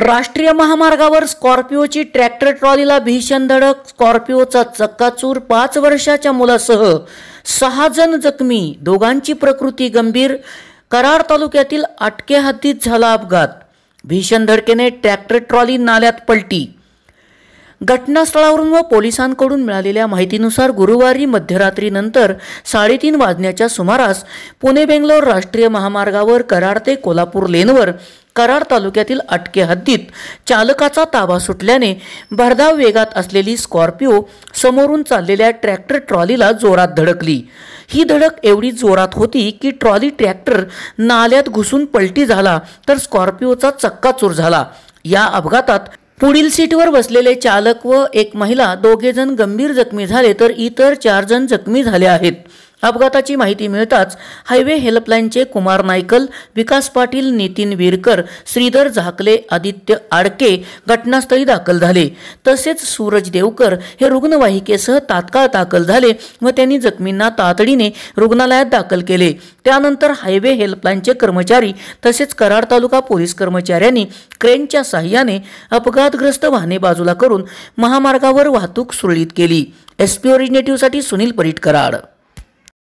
राष्ट्रीय महामार्गावर स्कॉर्पिओची ट्रॅक्टर ट्रॉलीला भीषण धडक स्कॉर्पिओचा चक्काचूर पाच वर्षाच्या मुलासह सहा जण जखमी दोघांची प्रकृती गंभीर कराड तालुक्यातील अटके हद्दीत झाला अपघात भीषण धडकेने ट्रॅक्टर ट्रॉली नाल्यात पलटी घटनास्थळावरून व पोलिसांकडून मिळालेल्या माहितीनुसार गुरुवारी मध्यरात्रीनंतर साडेतीन वाजण्याच्या सुमारास पुणे बेंगलोर राष्ट्रीय महामार्गावर कराड ते कोल्हापूर लेनवर कराड तालुक्यातील अटके हद्दीत चालकाचा ताबा सुटल्याने भरधाव वेगात असलेली स्कॉर्पिओ समोरून चाललेल्या ट्रॅक्टर ट्रॉलीला जोरात धडकली ही धडक एवढी जोरात होती की ट्रॉली ट्रॅक्टर नाल्यात घुसून पलटी झाला तर स्कॉर्पिओचा चक्काचूर झाला या अपघातात पुढील सीटवर बसलेले चालक व एक महिला दोघेजण गंभीर जखमी झाले तर इतर चार जण जखमी झाले आहेत अपघाताची माहिती मिळताच हायवे हेल्पलाईनचे कुमार नायकल विकास पाटील नितीन वीरकर श्रीधर झाकले आदित्य आडके घटनास्थळी दाखल झाले तसेच सूरज देवकर हे रुग्णवाहिकेसह तात्काळ दाखल झाले व त्यांनी जखमींना तातडीने रुग्णालयात दाखल केले त्यानंतर हायवे हेल्पलाईनचे कर्मचारी तसेच कराड तालुका पोलीस कर्मचाऱ्यांनी क्रेनच्या सहाय्याने अपघातग्रस्त वाहने बाजूला करून महामार्गावर वाहतूक सुरळीत केली एस पी ओरिजिनेटिव्हसाठी सुनील परीट कराड